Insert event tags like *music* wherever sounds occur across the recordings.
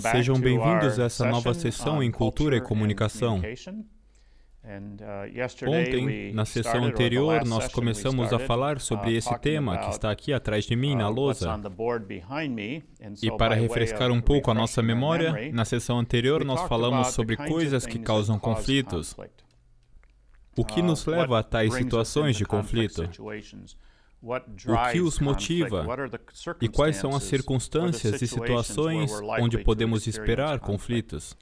Sejam bem-vindos a essa nova sessão em Cultura e Comunicação. Uh, Ontem, na sessão anterior, nós começamos a falar uh, sobre esse tema que está aqui atrás de mim, na uh, lousa. E para refrescar um pouco a nossa memória, na sessão anterior nós falamos sobre coisas que causam conflitos. O que nos leva a tais situações de conflito? O que os motiva e quais são as circunstâncias e situações onde podemos esperar conflitos.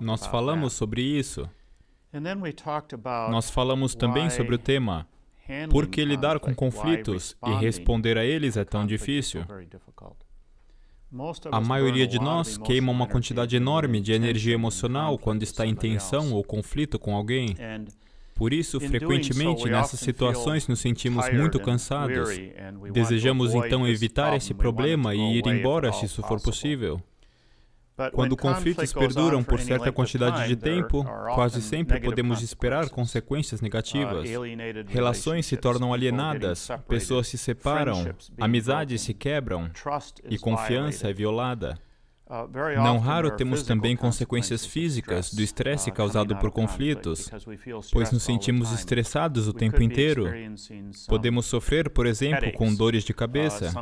Nós falamos sobre isso. Nós falamos também sobre o tema por que lidar com conflitos e responder a eles é tão difícil. A maioria de nós queima uma quantidade enorme de energia emocional quando está em tensão ou conflito com alguém. Por isso, frequentemente, nessas situações nos sentimos muito cansados. Desejamos então evitar esse problema e ir embora se isso for possível. Quando conflitos perduram por certa quantidade de tempo, quase sempre podemos esperar consequências uh, negativas. Relações se tornam alienadas, pessoas se separam, amizades se quebram e confiança é violada. Uh, Não raro temos também consequências físicas do estresse uh, causado por conflitos, pois nos sentimos estressados o tempo inteiro. Podemos sofrer, por exemplo, com dores de uh, cabeça.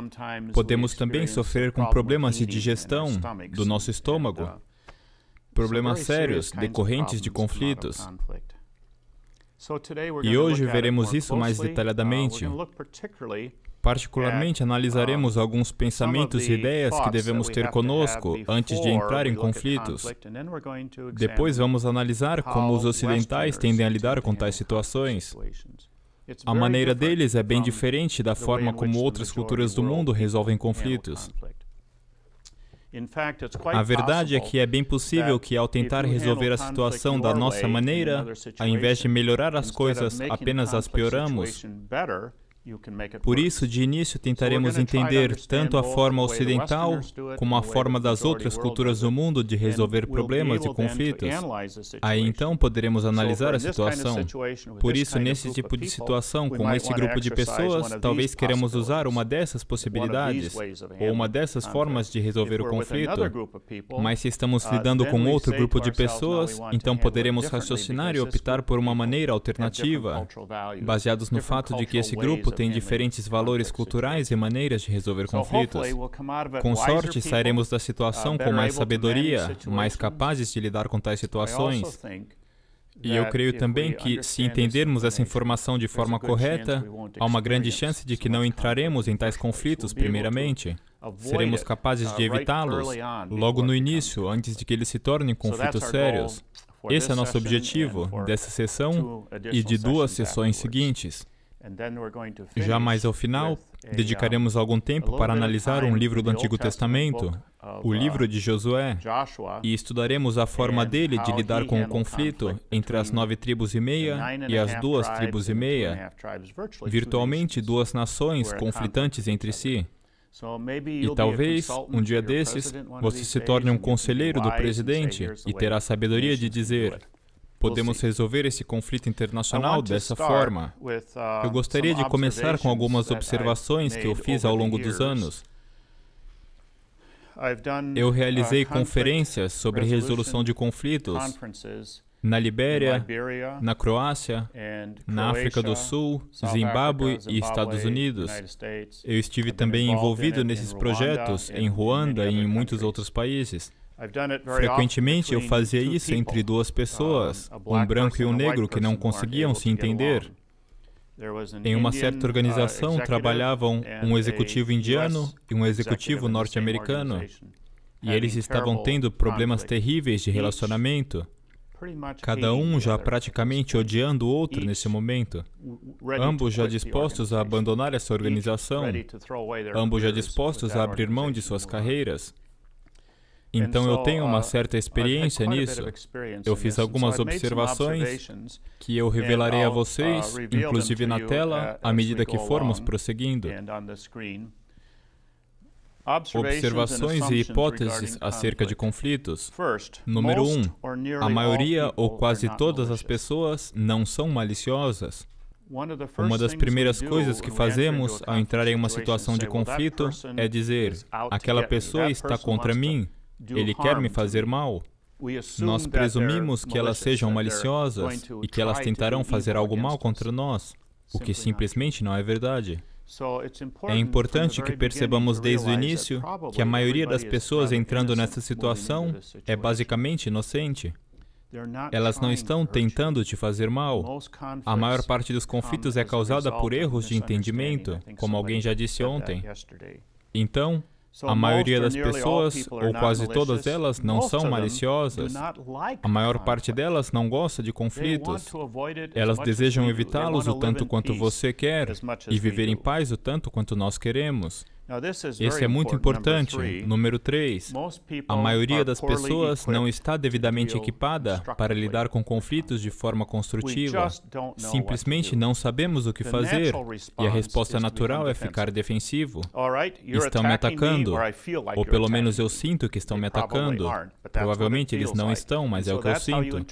Podemos também sofrer com problemas de digestão do nosso estômago, problemas sérios decorrentes de conflitos. E hoje veremos isso mais detalhadamente. Particularmente, é, analisaremos alguns pensamentos e ideias que devemos ter conosco antes de entrar em conflitos. Depois, vamos analisar como os ocidentais tendem a lidar com tais situações. A maneira deles é bem diferente da forma como outras culturas do mundo resolvem conflitos. A verdade é que é bem possível que, ao tentar resolver a situação da nossa maneira, ao invés de melhorar as coisas, apenas as pioramos. Por isso, de início, tentaremos entender tanto a forma ocidental como a forma das outras culturas do mundo de resolver problemas e conflitos. Aí então poderemos analisar a situação. Por isso, nesse tipo de situação, com esse grupo de pessoas, talvez queremos usar uma dessas possibilidades ou uma dessas formas de resolver o conflito. Mas se estamos uh, lidando com outro grupo de pessoas, então poderemos raciocinar e optar por uma maneira alternativa, baseados no fato de que esse grupo tem diferentes valores culturais e maneiras de resolver conflitos. Com sorte, sairemos da uh, situação com mais sabedoria, mais capazes de lidar com tais situações. E eu creio também que, se entendermos essa informação de forma correta, há uma grande chance de que não entraremos em tais conflitos, primeiramente. Seremos uh, capazes de evitá-los logo no início, antes de que eles se tornem conflitos sérios. Esse é nosso objetivo dessa sessão e de duas sessões seguintes. Já mais ao final, dedicaremos uh, algum tempo para analisar um livro do Antigo Testamento, o livro uh, de Josué, e estudaremos a forma dele de lidar com o conflito entre as nove tribos e meia e as duas tribos e meia, virtualmente duas nações conflitantes entre si. E talvez, um dia desses, você se torne um conselheiro do presidente e terá a sabedoria de dizer: podemos resolver esse conflito internacional dessa forma. Uh, eu gostaria de começar com algumas observações que eu fiz ao longo dos anos. Eu uh, realizei conferências sobre resolução de conflitos na Libéria, na Croácia, na África do Sul, Zimbábue e Estados Unidos. Eu estive também envolvido nesses projetos em Ruanda e em muitos outros países. Frequentemente eu fazia isso entre duas pessoas, um branco e um negro que não conseguiam se entender. Em uma certa uh, organização trabalhavam um executivo indiano e um executivo norte-americano, e eles estavam tendo problemas terríveis de relacionamento, cada um já praticamente odiando o outro nesse momento, ambos já dispostos a abandonar essa organização, ambos já dispostos a abrir mão de suas carreiras. Então eu tenho uma uh, certa experiência nisso. Eu fiz algumas observações que eu revelarei a uh, vocês, inclusive na tela, uh, à medida que formos prosseguindo. Observações e hipóteses acerca de conflitos. Número 1. Um, a maioria ou quase todas as pessoas não são maliciosas. Uma das primeiras coisas que fazemos ao entrar em uma situação de conflito é dizer: aquela pessoa está contra mim, ele quer me fazer mal. Nós presumimos que elas sejam maliciosas e que elas tentarão fazer algo mal contra nós, o que simplesmente não é verdade. É importante que percebamos desde o início que a maioria das pessoas entrando nessa situação é basicamente inocente. Elas não estão tentando te fazer mal. A maior parte dos conflitos é causada por erros de entendimento, como alguém já disse ontem. Então, a maioria das pessoas, ou quase todas elas, não são maliciosas. A maior parte delas não gosta de conflitos. Elas desejam evitá-los o tanto quanto você quer e viver em paz o tanto quanto nós queremos. Esse é muito importante. Número 3. A maioria das pessoas não está devidamente equipada para lidar com conflitos de forma construtiva. Simplesmente não sabemos o que fazer e a resposta natural é ficar defensivo. Estão me atacando, ou pelo menos eu sinto que estão me atacando. Provavelmente eles não estão, mas é o que eu sinto.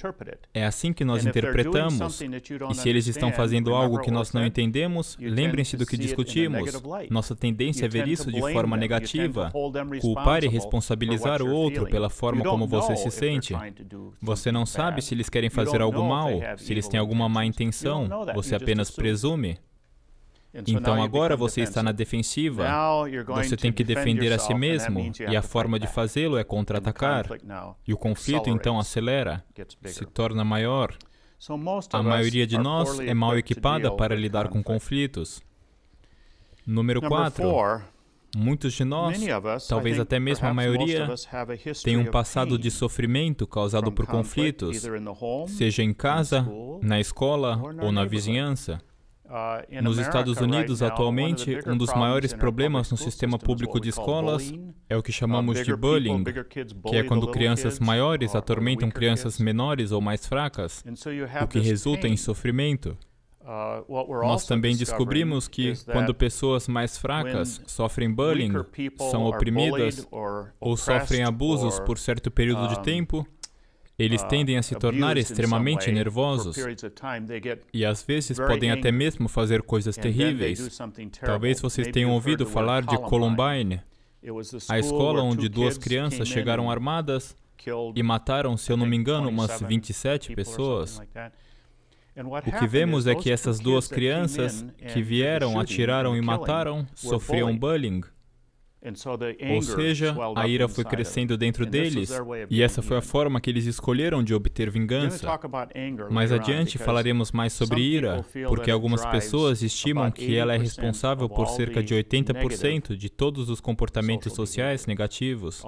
É assim que nós interpretamos. E se eles estão fazendo algo que nós não entendemos, lembrem-se do que discutimos. Nossa tendência é ver isso de forma negativa, culpar e responsabilizar o outro pela forma como você se sente. Você não sabe se eles querem fazer algo mal, se eles têm alguma má intenção, você apenas presume. Então agora você está na defensiva. Você tem que defender a si mesmo, e a forma de fazê-lo é contra-atacar. E o conflito então acelera, se torna maior. A maioria de nós é mal equipada para lidar com conflitos. Número 4. Muitos de nós, talvez até mesmo a maioria, tem um passado de sofrimento causado por conflitos, seja em casa, na escola ou na vizinhança. Uh, Nos Estados Unidos, atualmente, um dos maiores problemas no sistema público de escolas é o que uh, chamamos de bullying, que é quando crianças maiores uh, atormentam crianças menores ou mais fracas, o que resulta em sofrimento. Uh, Nós também descobrimos que, quando pessoas mais fracas sofrem bullying, são oprimidas ou sofrem abusos por certo período de tempo, eles uh, tendem a se tornar extremamente nervosos e às vezes podem até mesmo fazer coisas terríveis. Talvez vocês tenham ouvido falar de Columbine, a escola onde duas crianças chegaram armadas e mataram, se eu não me engano, umas 27 pessoas. O que vemos é que essas duas crianças que vieram, atiraram e mataram sofriam bullying. Ou seja, a ira foi crescendo dentro deles, e essa foi a forma que eles escolheram de obter vingança. Mais adiante falaremos mais sobre ira, porque algumas pessoas estimam que ela é responsável por cerca de 80% de todos os comportamentos sociais negativos.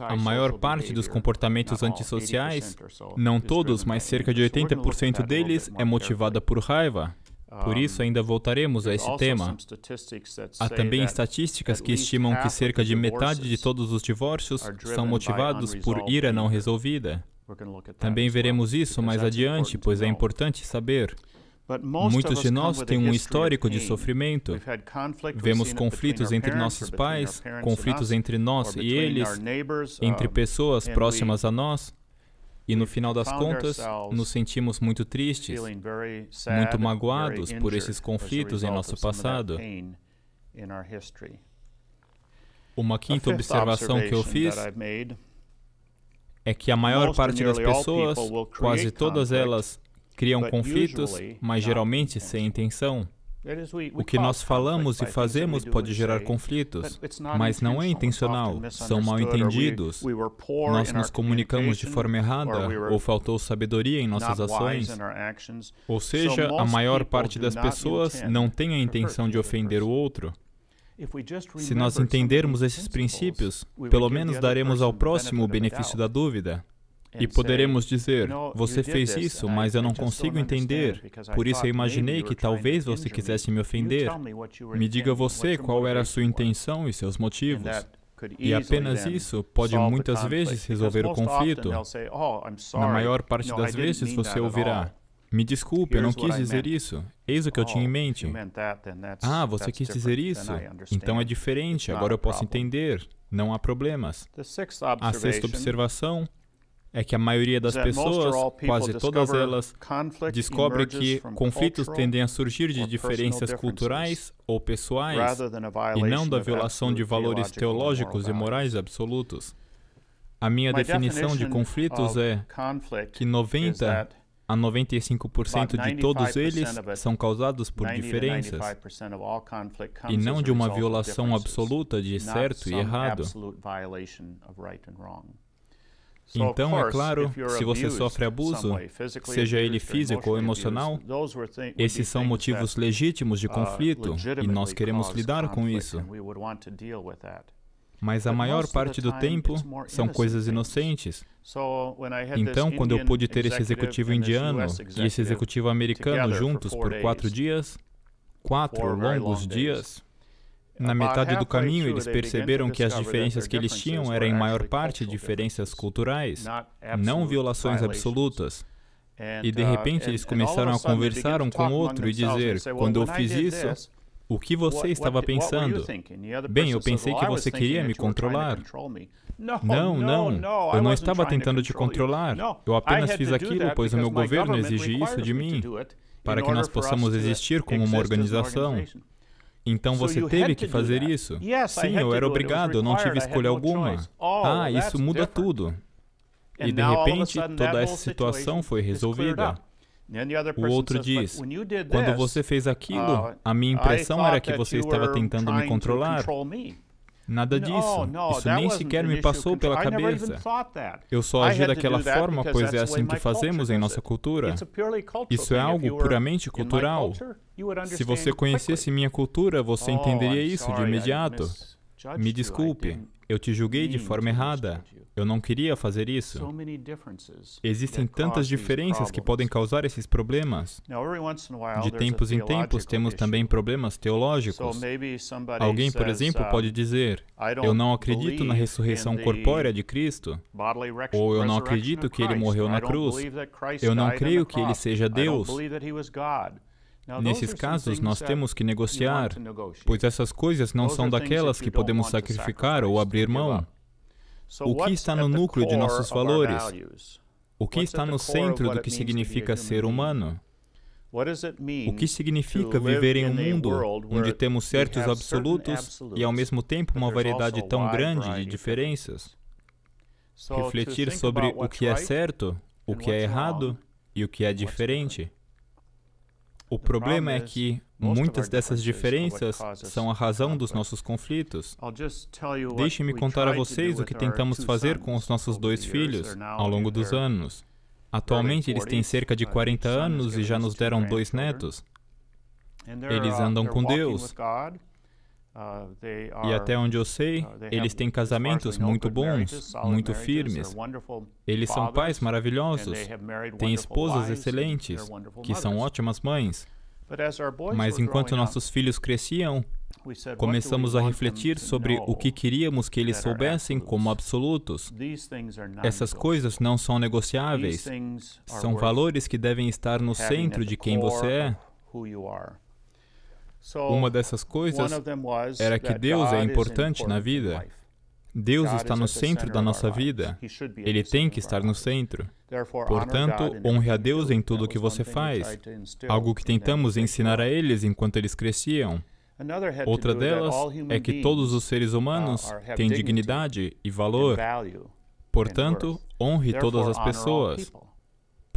A maior parte dos comportamentos antissociais, não todos, mas cerca de 80% deles, é motivada por raiva. Por isso, ainda voltaremos a esse tema. Há também estatísticas que estimam que cerca de metade de todos os divórcios são motivados por ira não resolvida. Também veremos isso mais adiante, pois é importante saber. Muitos de nós têm um histórico de sofrimento. Vemos conflitos entre nossos pais, conflitos entre nós e eles, entre pessoas próximas a nós, e no final das contas, nos sentimos muito tristes, muito magoados por esses conflitos em nosso passado. Uma quinta observação que eu fiz é que a maior parte das pessoas, quase todas elas, criam conflitos, mas geralmente sem intenção. O que nós falamos e fazemos pode gerar conflitos, mas não é intencional, são mal entendidos. Nós nos comunicamos de forma errada, ou faltou sabedoria em nossas ações. Ou seja, a maior parte das pessoas não tem a intenção de ofender o outro. Se nós entendermos esses princípios, pelo menos daremos ao próximo o benefício da dúvida. E poderemos dizer: Você fez isso, mas eu não consigo entender. Por isso eu imaginei que talvez você quisesse me ofender. Me diga você qual era a sua intenção e seus motivos. E apenas isso pode muitas vezes resolver o conflito. Oh, Na maior parte das vezes você ouvirá: Me desculpe, eu não quis dizer isso. Eis o que eu tinha em oh, mente. Ah, você quis dizer isso? Então é diferente, agora eu posso entender. Não há problemas. A sexta observação é que a maioria das pessoas, quase todas elas, descobre que conflitos tendem a surgir de diferenças culturais ou pessoais e não da violação de valores teológicos e morais absolutos. A minha definição de conflitos é que 90 a 95% de todos eles são causados por diferenças, e não de uma violação absoluta de certo e errado. Então, é claro, se você sofre abuso, seja ele físico ou emocional, esses são motivos legítimos de uh, conflito e nós queremos lidar com isso. Mas a maior parte do tempo são coisas inocentes. Então, quando eu pude ter esse executivo indiano e esse executivo americano juntos por quatro dias, quatro longos dias, na metade é do caminho, eles perceberam que as diferenças que eles tinham eram, em maior parte, diferenças culturais, não violações absolutas. E de uh, repente eles começaram a conversar um com o outro e dizer: quando eu fiz isso, o que você estava pensando? Bem, eu pensei que você queria me controlar. Não, não, eu não estava tentando te controlar. Eu apenas fiz aquilo pois o meu governo exige isso de mim para que nós possamos existir como uma organização. Então você teve que fazer isso? Sim, eu era obrigado, eu não tive escolha alguma. Ah, oh, isso muda tudo. E de repente, toda essa situação foi resolvida. O outro diz: Quando você fez aquilo, uh, a minha impressão era que você estava tentando me controlar. Nada disso. Isso nem sequer me passou pela cabeça. Eu só agi daquela forma, pois é assim que fazemos em nossa cultura. Isso é algo puramente cultural. Se você conhecesse minha cultura, você oh, entenderia isso de imediato. Me desculpe, eu te julguei de forma errada. Eu não queria fazer isso. Existem tantas diferenças que podem causar esses problemas. De tempos em tempos, temos também problemas teológicos. Alguém, por exemplo, uh, pode dizer: Eu não acredito na ressurreição corpórea de Cristo. Ou eu não acredito que ele morreu na cruz. Eu não creio que ele seja Deus. Nesses casos, nós temos que negociar, pois essas coisas não são daquelas que podemos sacrificar ou abrir mão. O que está no núcleo de nossos valores? O que está no centro do que significa ser humano? O que significa viver em um mundo onde temos certos absolutos e ao mesmo tempo uma variedade tão grande de diferenças? Refletir sobre o que é certo, o que é errado e o que é diferente o problema é que muitas dessas diferenças são a razão dos nossos conflitos. Deixe-me contar a vocês o que tentamos fazer com os nossos dois filhos ao longo dos anos. Atualmente eles têm cerca de 40 anos e já nos deram dois netos. Eles uh, andam com Deus, Uh, e até onde eu sei, uh, eles têm casamentos muito bons, muito firmes. Eles são pais maravilhosos, têm esposas excelentes, que são ótimas mães. Mas enquanto nossos filhos cresciam, começamos a refletir sobre o que queríamos que eles soubessem como absolutos. Essas coisas não são negociáveis, são valores que devem estar no centro de quem você é. Uma dessas coisas era que Deus é importante na vida. Deus está no centro da nossa vida. Ele tem que estar no centro. Portanto, honre a Deus em tudo o que você faz, algo que tentamos ensinar a eles enquanto eles cresciam. Outra delas é que todos os seres uh, humanos têm dignidade e valor. Portanto, honre todas as pessoas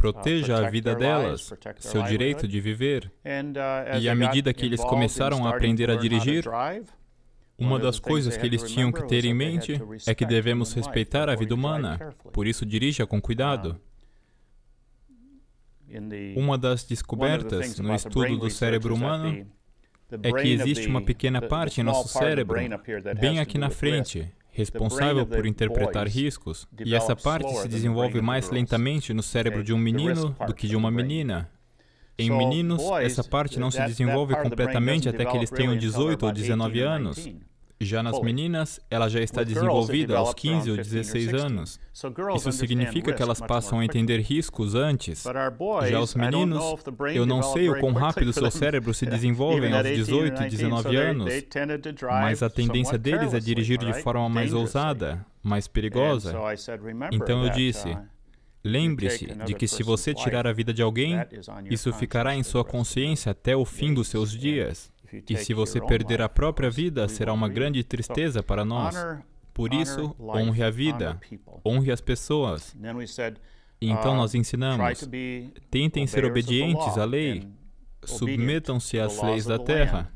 proteja a vida delas, seu direito de viver. Uh, e à medida que eles começaram a aprender a dirigir, uma das coisas que eles tinham que ter em mente é que devemos respeitar a vida humana, por isso dirija com cuidado. Uma das descobertas no estudo do cérebro humano é que existe uma pequena parte em nosso cérebro, bem aqui na frente, responsável por interpretar riscos, e essa parte se desenvolve mais lentamente no cérebro de um menino do que de uma menina. Em meninos, essa parte não se desenvolve completamente até que eles tenham 18 ou 19 anos. Já nas meninas, ela já está desenvolvida aos 15 ou 16 anos. Isso significa que elas passam a entender riscos antes. Já os meninos, eu não sei o quão rápido seu cérebro se *laughs* desenvolve aos 18 e 19 anos, mas a tendência deles é dirigir de forma mais ousada, mais perigosa. Então eu disse, uh, Lembre-se de que se você tirar a vida de alguém, isso ficará em sua consciência até o fim dos seus dias. E se você perder a própria vida, será uma grande tristeza para nós. Por isso, honre a vida, honre as pessoas. então uh, nós ensinamos: tentem ser obedientes à lei, submetam-se às leis da terra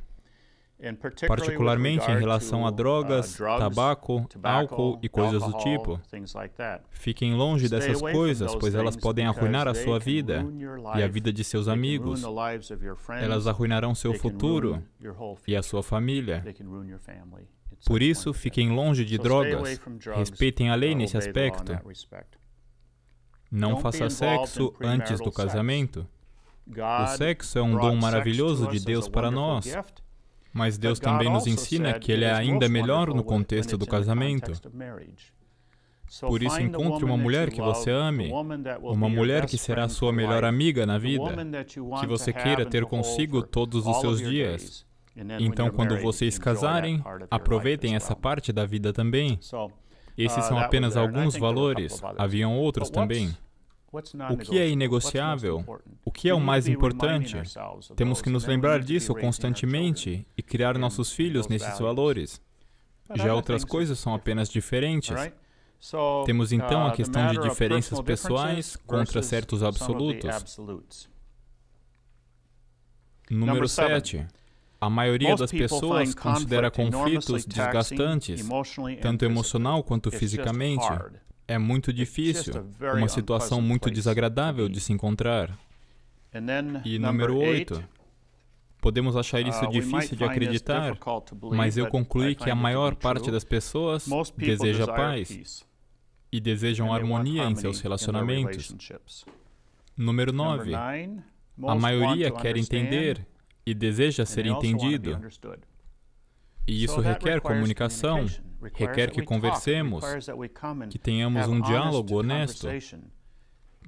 particularmente em relação a drogas, uh, tabaco, álcool e coisas do tipo. Fiquem longe dessas coisas, pois elas podem arruinar a sua vida e a vida de seus amigos. Elas arruinarão seu futuro e a sua família. Por isso, fiquem longe de drogas. Respeitem a lei nesse aspecto. Não faça sexo antes do casamento. O sexo é um dom maravilhoso de Deus para nós. Mas Deus também nos ensina que ele é ainda melhor no contexto do casamento. Por isso, encontre uma mulher que você ame, uma mulher que será sua melhor amiga na vida, que você queira ter consigo todos os seus dias. Então, quando vocês casarem, aproveitem essa parte da vida também. Esses uh, são apenas alguns valores, haviam outros também. O que é inegociável? O que é o mais importante? Temos que nos lembrar disso constantemente e criar nossos filhos nesses valores. Já outras coisas são apenas diferentes. Temos então a uh, questão de diferenças pessoais contra certos absolutos. Número 7. A maioria das pessoas considera conflitos desgastantes, tanto emocional quanto fisicamente, é muito difícil, uma situação muito desagradável de se encontrar. E número 8, podemos achar uh, isso difícil de acreditar, mas eu concluí que a maior parte das pessoas deseja paz e desejam harmonia em seus relacionamentos. Número 9, a maioria quer entender e deseja ser entendido. E isso requer comunicação requer que conversemos, que tenhamos um diálogo honesto,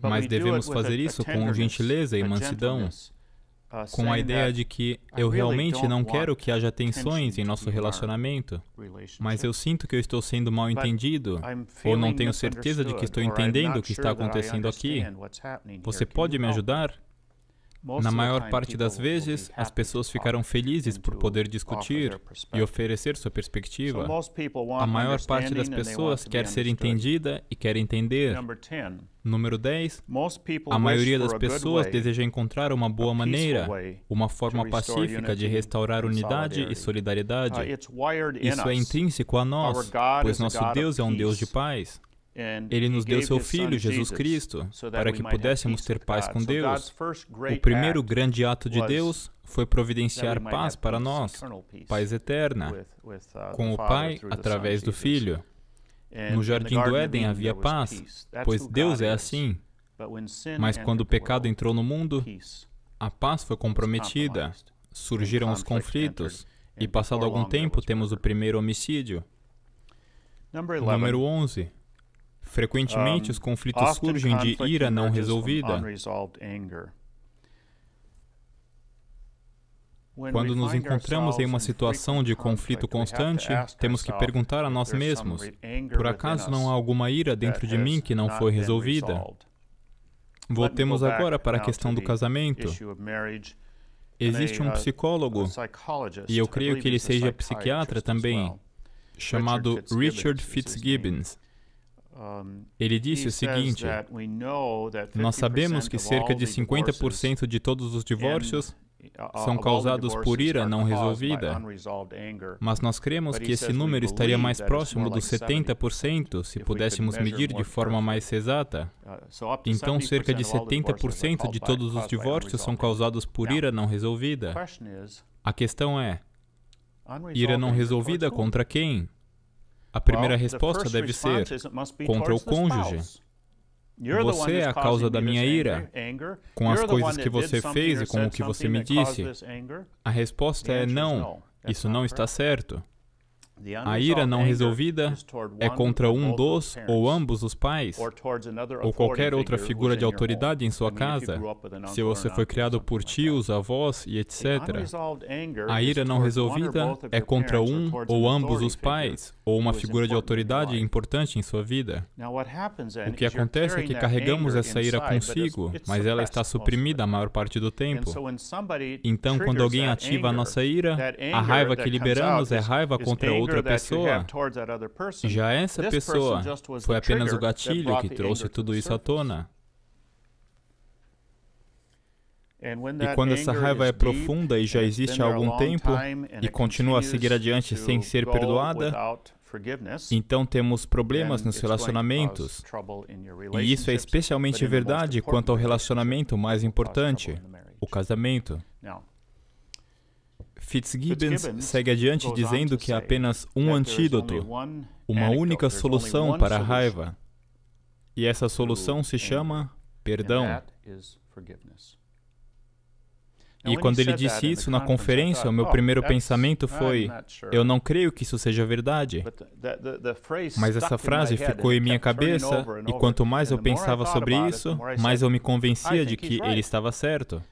mas devemos fazer isso com gentileza e mansidão, uh, com a ideia de que eu realmente não quero que haja tensões em nosso relacionamento, mas eu sinto que eu estou sendo mal entendido, ou não tenho certeza de que estou entendendo o que está acontecendo aqui. Você pode me ajudar? Na maior parte das vezes, as pessoas ficarão felizes por poder discutir e oferecer sua perspectiva. A maior parte das pessoas quer ser entendida e quer entender. Número 10. A maioria das pessoas deseja encontrar uma boa maneira, uma forma pacífica de restaurar unidade e solidariedade. Uh, Isso é intrínseco a nós, pois nosso Deus é um Deus de paz. Ele nos deu seu Filho, Jesus Cristo, para que pudéssemos ter paz com Deus. O primeiro grande ato de Deus foi providenciar paz para nós, paz eterna, uh, com o Pai através do Filho. No jardim do Éden havia paz, pois Deus é assim. Mas quando o pecado entrou no mundo, a paz foi comprometida, surgiram os conflitos, e passado algum tempo temos o primeiro homicídio. Número 11. Frequentemente, os conflitos surgem de ira não resolvida. Quando nos encontramos em uma situação de conflito constante, temos que perguntar a nós mesmos: por acaso não há alguma ira dentro de mim que não foi resolvida? Voltemos agora para a questão do casamento. Existe um uh, psicólogo, e eu creio que ele seja psiquiatra também, chamado Richard Fitzgibbons. Ele disse o seguinte: Nós sabemos que cerca de 50% de todos os divórcios são causados por ira não resolvida, mas nós cremos que esse número estaria mais próximo dos 70% se pudéssemos medir de forma mais exata. Então, cerca de 70% de todos os divórcios são causados por ira não resolvida. A questão é: ira não resolvida contra quem? A primeira resposta deve ser contra o cônjuge. Você é a causa da minha ira, com as coisas que você fez e com o que você me disse. A resposta é não, isso não está certo. A ira não resolvida é contra um dos ou ambos os pais, ou qualquer outra figura de autoridade em sua casa, se você foi criado por tios, avós e etc. A ira não resolvida é contra um ou ambos os pais, ou uma figura de autoridade importante em sua vida. O que acontece é que carregamos essa ira consigo, mas ela está suprimida a maior parte do tempo. Então, quando alguém ativa a nossa ira, a raiva que liberamos é raiva contra outro outra pessoa, já essa pessoa foi apenas o gatilho que trouxe tudo isso à tona. E quando essa raiva é profunda e já existe há algum tempo e continua a seguir adiante sem ser perdoada, então temos problemas nos relacionamentos. E isso é especialmente verdade quanto ao relacionamento mais importante, o casamento. Fitzgibbons segue adiante dizendo que há é apenas um antídoto, uma única solução para a raiva. E essa solução se chama perdão. E é quando ele disse isso né? na conferência, o meu oh, primeiro pensamento foi: eu não creio que isso seja verdade. Mas essa frase ficou em minha cabeça, e quanto mais eu pensava sobre isso, mais eu me convencia de que ele estava certo.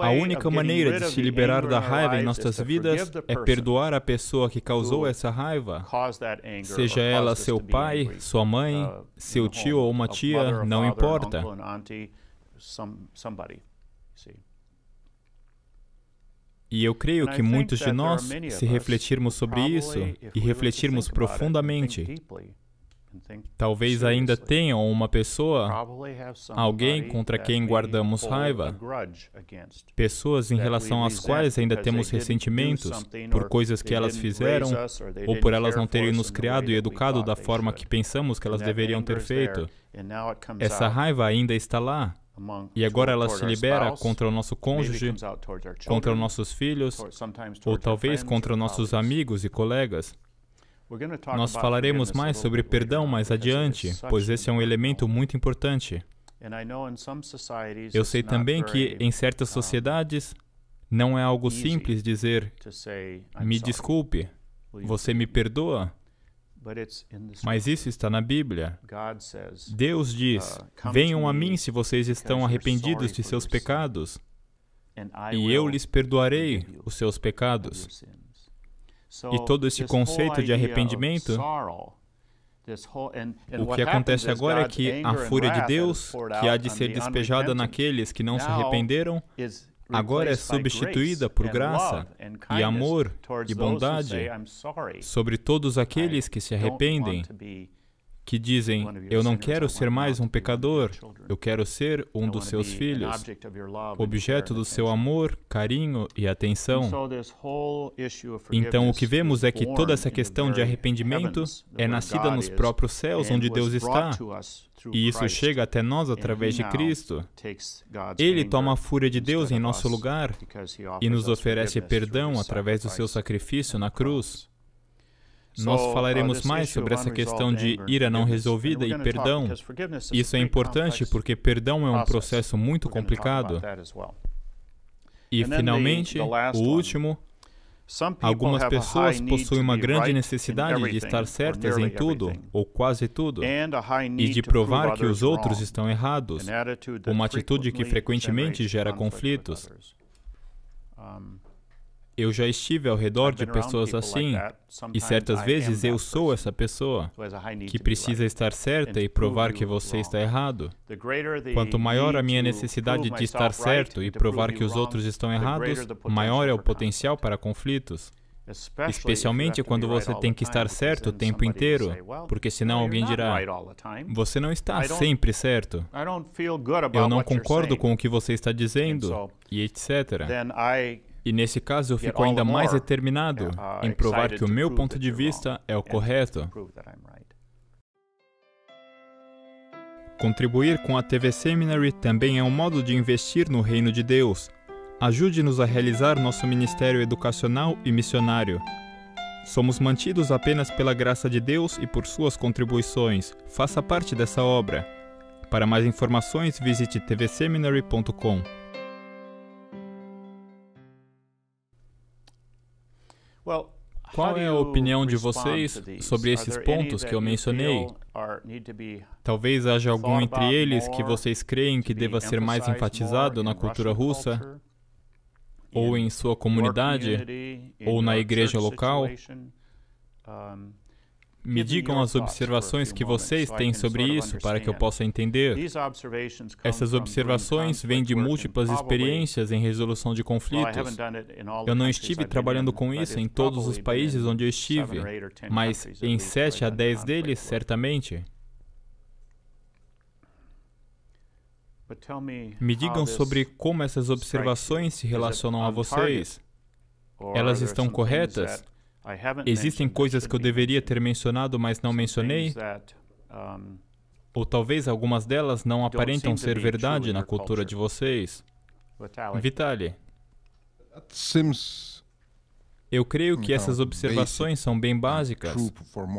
A única maneira de se liberar da raiva em nossas vidas é perdoar a pessoa que causou essa raiva, seja ela seu pai, sua mãe, uh, seu tio ou uma tia, não importa. E eu creio que muitos de nós, se refletirmos sobre isso e refletirmos profundamente, talvez ainda tenham uma pessoa, alguém contra quem guardamos raiva, pessoas em relação às quais ainda temos ressentimentos por coisas que elas fizeram ou por elas não terem nos criado e educado da forma que pensamos que elas deveriam ter feito. Essa raiva ainda está lá. E agora ela se libera contra o nosso cônjuge, contra os nossos filhos, ou talvez contra nossos amigos e colegas. Nós falaremos mais sobre perdão mais adiante, pois esse é um elemento muito importante. Eu sei também que, em certas sociedades, não é algo simples dizer: me desculpe, você me perdoa? Mas isso está na Bíblia. Deus diz: uh, Venham a mim se vocês estão arrependidos de seus pecados, e eu lhes perdoarei os seus pecados. E todo esse conceito de arrependimento o que acontece agora é que a fúria de Deus, que há de ser despejada naqueles que não se arrependeram, agora é substituída por graça e amor e bondade sobre todos aqueles que se arrependem que dizem: Eu não quero ser mais um pecador, eu quero ser um dos seus filhos, objeto do seu amor, carinho e atenção. Então, o que vemos é que toda essa questão de arrependimento é nascida nos próprios céus onde Deus está, e isso chega até nós através de Cristo. Ele toma a fúria de Deus em nosso lugar e nos oferece perdão através do seu sacrifício na cruz. Nós falaremos uh, mais sobre essa questão de ira não resolvida e perdão. Isso é importante porque perdão é um processo muito complicado. E, finalmente, o último. Algumas pessoas possuem uma grande necessidade de estar certas em tudo, ou quase tudo, e de provar que os outros estão errados, uma atitude que frequentemente gera conflitos. Eu já estive ao redor de pessoas assim, e certas vezes eu sou essa pessoa que precisa estar certa e provar que você está errado. Quanto maior a minha necessidade de estar certo e provar que os outros estão errados, maior é o potencial para conflitos. Especialmente quando você tem que estar certo o tempo inteiro, porque senão alguém dirá: Você não está sempre certo. Eu não concordo com o que você está dizendo, e etc. E nesse caso eu fico ainda mais determinado uh, em provar que o meu ponto de vista é o correto. Contribuir com a TV Seminary também é um modo de investir no reino de Deus. Ajude-nos a realizar nosso ministério educacional e missionário. Somos mantidos apenas pela graça de Deus e por suas contribuições. Faça parte dessa obra. Para mais informações, visite tvseminary.com. Qual é a opinião de vocês sobre esses pontos que eu mencionei? Talvez haja algum entre eles que vocês creem que deva ser mais enfatizado na cultura russa, ou em sua comunidade, ou na igreja local. Me digam as observações que vocês têm sobre isso para que eu possa entender. Essas observações vêm de múltiplas experiências em resolução de conflitos. Eu não estive trabalhando com isso em todos os países onde eu estive, mas em 7 a 10 deles, certamente. Me digam sobre como essas observações se relacionam a vocês. Elas estão corretas? Existem coisas que eu deveria ter mencionado, mas não mencionei? Ou talvez algumas delas não aparentam ser verdade na cultura de vocês? Vitaly. Eu creio que então, essas observações são bem básicas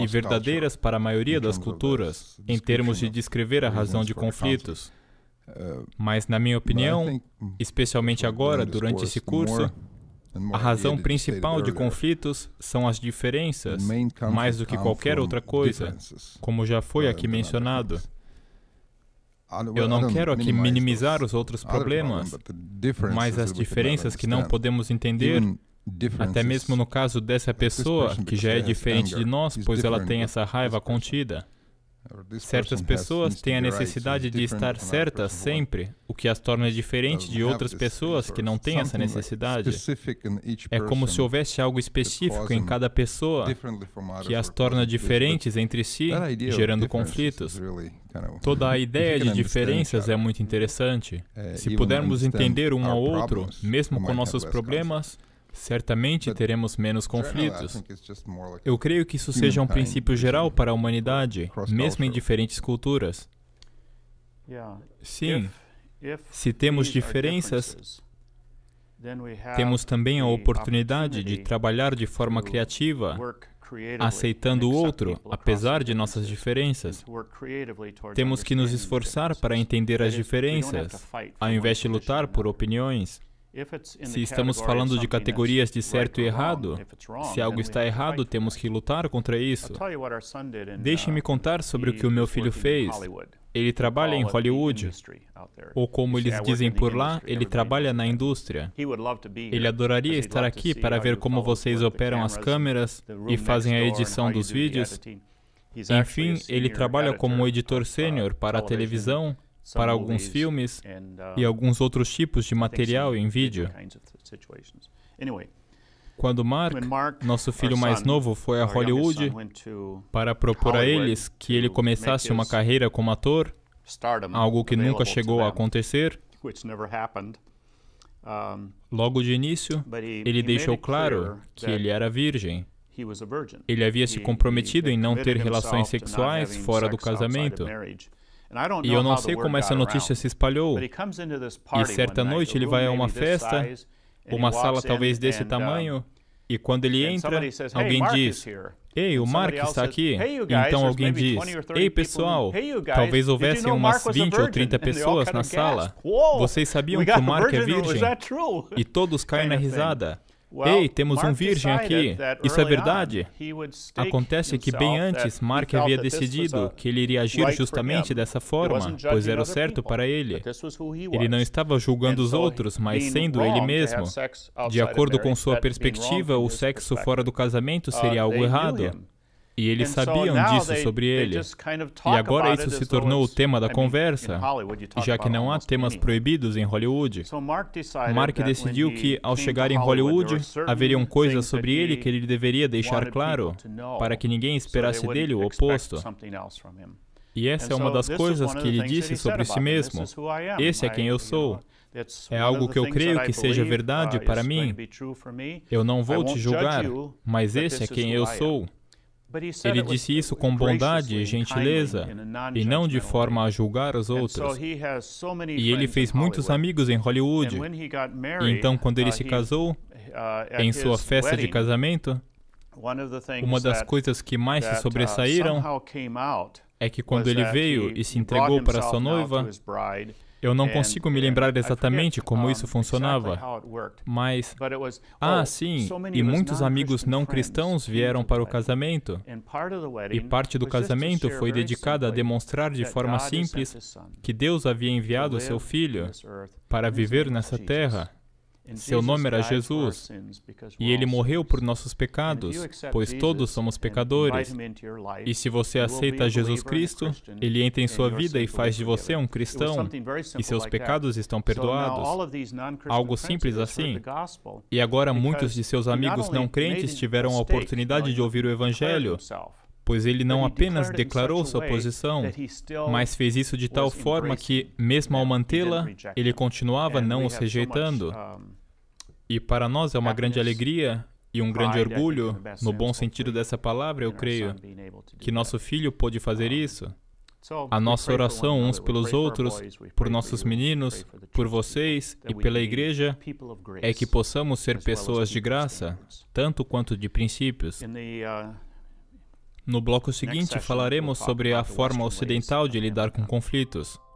e verdadeiras para a maioria das culturas, em termos de descrever a razão de conflitos. Uh, mas, na minha opinião, especialmente agora, durante esse curso, a razão principal de conflitos são as diferenças, mais do que qualquer outra coisa, como já foi aqui mencionado. Eu não quero aqui minimizar os outros problemas, mas as diferenças que não podemos entender, até mesmo no caso dessa pessoa, que já é diferente de nós, pois ela tem essa raiva contida. Certas pessoas têm a necessidade de estar certas sempre, o que as torna diferente de outras pessoas que não têm essa necessidade. É como se houvesse algo específico em cada pessoa que as torna diferentes entre si, gerando conflitos. Toda a *laughs* ideia de diferenças é muito interessante. Eh, se pudermos entender um ao outro, mesmo com nossos problemas, Certamente teremos menos conflitos. Eu creio que isso seja um princípio geral para a humanidade, mesmo em diferentes culturas. Sim, se temos diferenças, temos também a oportunidade de trabalhar de forma criativa, aceitando o outro, apesar de nossas diferenças. Temos que nos esforçar para entender as diferenças, ao invés de lutar por opiniões. Se estamos falando de categorias de certo e errado, se algo está errado, temos que lutar contra isso. Deixe-me uh, contar sobre o que o meu filho fez. Ele trabalha em Hollywood, ou como eles dizem por lá, ele trabalha na indústria. Ele adoraria estar aqui para ver como vocês operam as câmeras e fazem a edição dos vídeos. Enfim, ele trabalha como editor uh, sênior para a televisão para alguns filmes uh, e alguns outros tipos de material em vídeo. Quando Mark, nosso filho mais novo, foi a Hollywood para propor a eles que ele começasse uma carreira como ator, algo que nunca chegou a acontecer, logo de início, ele deixou claro que ele era virgem. Ele havia se comprometido em não ter relações sexuais fora do casamento. E eu não sei como essa notícia se espalhou. E certa noite ele vai a uma festa, uma sala talvez desse uh, tamanho, e quando ele entra, alguém diz: Ei, o Mark está aqui. Então alguém diz: Ei, pessoal, talvez houvessem umas 20 ou 30 pessoas na sala. Vocês sabiam que o Mark é virgem? E todos caem na risada. Ei, temos um virgem aqui. Isso é verdade? Acontece que bem antes Mark havia decidido que ele iria agir justamente dessa forma, pois era o certo para ele. Ele não estava julgando os outros, mas sendo ele mesmo. De acordo com sua perspectiva, o sexo fora do casamento uh, seria algo errado. E eles sabiam disso sobre ele. E agora isso se tornou o tema da conversa, já que não há temas proibidos em Hollywood. Mark decidiu que, ao chegar em Hollywood, haveriam coisas sobre ele que ele deveria deixar claro, para que ninguém esperasse dele o oposto. E essa é uma das coisas que ele disse sobre si mesmo. Esse é quem eu sou. É algo que eu creio que seja verdade uh, para mim. Eu não vou te julgar, mas esse é quem eu sou. Ele disse isso com bondade e gentileza, e não de forma a julgar os outros. E ele fez muitos amigos em Hollywood. E então, quando ele uh, se casou, uh, em sua festa de casamento, uma das coisas que mais se uh, sobressaíram é que quando ele veio e se entregou para sua noiva, eu não consigo me lembrar exatamente como isso funcionava, mas. Ah, oh, sim, e muitos amigos não cristãos vieram para o casamento, e parte do casamento foi dedicada a demonstrar de forma simples que Deus havia enviado seu filho para viver nessa terra. Seu nome era Jesus e ele morreu por nossos pecados, pois todos somos pecadores. E se você aceita Jesus Cristo, ele entra em sua vida e faz de você um cristão, e seus pecados estão perdoados. Algo simples assim. E agora muitos de seus amigos não crentes tiveram a oportunidade de ouvir o Evangelho, pois ele não apenas declarou sua posição, mas fez isso de tal forma que, mesmo ao mantê-la, ele continuava não os rejeitando. E para nós é uma grande alegria e um grande orgulho, no bom sentido dessa palavra, eu creio, que nosso filho pôde fazer isso. A nossa oração uns pelos outros, por nossos meninos, por vocês e pela igreja é que possamos ser pessoas de graça, tanto quanto de princípios. Uh, no bloco seguinte, falaremos sobre a forma ocidental de lidar com conflitos.